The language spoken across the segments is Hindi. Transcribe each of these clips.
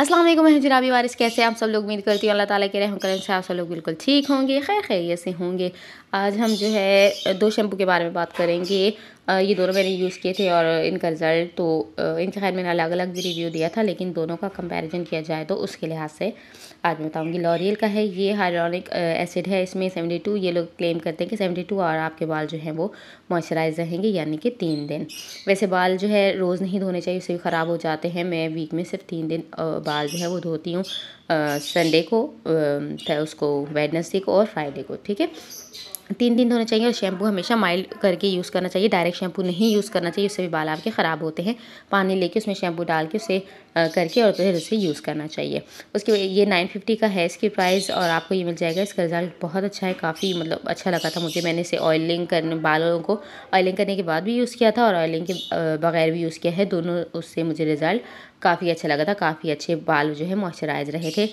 अस्सलाम वालेकुम मैं जनाबी वारिस कैसे आप सब लोग उम्मीद करती हूँ अल्लाह ताला के रहम करम से आप सब लोग बिल्कुल ठीक होंगे खैर खैरियत से होंगे आज हम जो है दो शैम्पू के बारे में बात करेंगे ये दोनों मैंने यूज़ किए थे और इनका रिज़ल्ट तो इनके खैर मैंने अलग अलग भी रिव्यू दिया था लेकिन दोनों का कंपैरिजन किया जाए तो उसके लिहाज से आज मैं बताऊँगी लॉरियल का है ये हाइड्रोनिक एसिड है इसमें सेवेंटी टू ये लोग क्लेम करते हैं कि सेवेंटी टू और आपके बाल जो हैं वो मॉइस्चराइज रहेंगे यानी कि तीन दिन वैसे बाल जो है रोज़ नहीं धोने चाहिए उससे भी ख़राब हो जाते हैं मैं वीक में सिर्फ तीन दिन बाल जो है वो धोती हूँ संडे को आ, उसको वेडनेसडे को और फ्राइडे को ठीक है तीन दिन धोना चाहिए और शैम्पू हमेशा माइल्ड करके यूज़ करना चाहिए डायरेक्ट शैम्पू नहीं यूज़ करना चाहिए उससे भी बाल आपके ख़राब होते हैं पानी लेके उसमें शैम्पू डाल के उसे करके और फिर उसे यूज़ करना चाहिए उसके ये नाइन फिफ्टी का है इसकी प्राइस और आपको ये मिल जाएगा इसका रिज़ल्ट बहुत अच्छा है काफ़ी मतलब अच्छा लगा था मुझे मैंने इसे ऑयलिंग करने बालों को ऑयलिंग करने के बाद भी यूज़ किया था और ऑयलिंग के बगैर भी यूज़ किया है दोनों उससे मुझे रिज़ल्ट काफ़ी अच्छा लगा था काफ़ी अच्छे बाल जो है मॉइस्चराइज रहे थे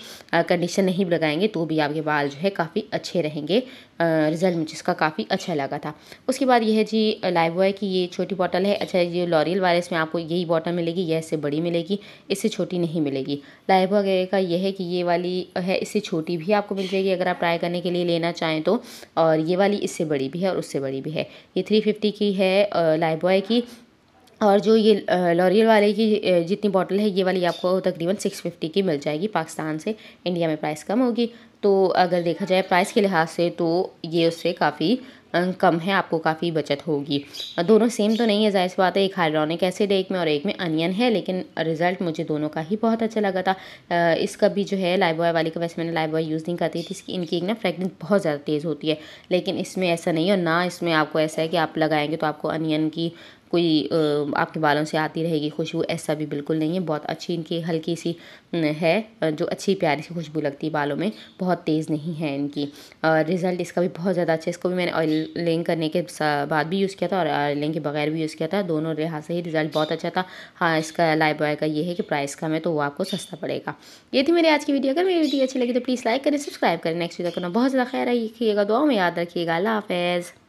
कंडीशन नहीं लगाएंगे तो भी आपके बाल जो है काफ़ी अच्छे रहेंगे रिज़ल्ट मुझे इसका काफ़ी अच्छा लगा था उसके बाद यह है जी लाइव बॉय की ये छोटी बॉटल है अच्छा ये लॉरियल वाले इसमें आपको यही बॉटल मिलेगी यह इससे बड़ी मिलेगी इससे छोटी नहीं मिलेगी लाइफ वगैरह का यह है कि ये वाली है इससे छोटी भी आपको मिल जाएगी अगर आप ट्राई करने के लिए लेना चाहें तो और ये वाली इससे बड़ी भी है और उससे बड़ी भी है ये थ्री फिफ्टी की है लाइफ बॉय की और जो ये लॉरियल वाले की जितनी बॉटल है ये वाली आपको तकरीबन सिक्स फिफ्टी की मिल जाएगी पाकिस्तान से इंडिया में प्राइस कम होगी तो अगर देखा जाए प्राइस के लिहाज से तो ये उससे काफ़ी कम है आपको काफ़ी बचत होगी दोनों सेम तो नहीं है जाहिर सी बात है एक हाइड्रॉनिक एसिड है एक में और एक में अनियन है लेकिन रिजल्ट मुझे दोनों का ही बहुत अच्छा लगा था इसका भी जो है लाइबॉय वाली का वैसे मैंने लाइबॉय यूज़ नहीं करती थी इसकी इनकी एक ना फ्रेगनेंस बहुत ज़्यादा तेज़ होती है लेकिन इसमें ऐसा नहीं है और ना इसमें आपको ऐसा है कि आप लगाएंगे तो आपको अनियन की कोई आपके बालों से आती रहेगी खुशबू ऐसा भी बिल्कुल नहीं है बहुत अच्छी इनकी हल्की सी है जो अच्छी प्यारी सी खुशबू लगती है बालों में बहुत तेज़ नहीं है इनकी और रिज़ल्ट इसका भी बहुत ज़्यादा अच्छा है इसको भी मैंने ऑयलिंग करने के बाद भी यूज़ किया था और ऑयलिंग के बगैर भी यूज़ किया था दोनों लिहाज से ही रिज़ल्ट बहुत अच्छा था हाँ इसका लाइफ बॉय का ये है कि प्राइस कम है तो वो आपको सस्ता पड़ेगा ये थी मेरी आज की वीडियो अगर मेरी वीडियो अच्छी लगी तो प्लीज़ लाइक करें सब्सक्राइब करें नेक्स्ट वीडियो करना बहुत ज़्यादा ख्याल रखिएगा दुआ में याद रखिएगा अल्लाह हाफिज़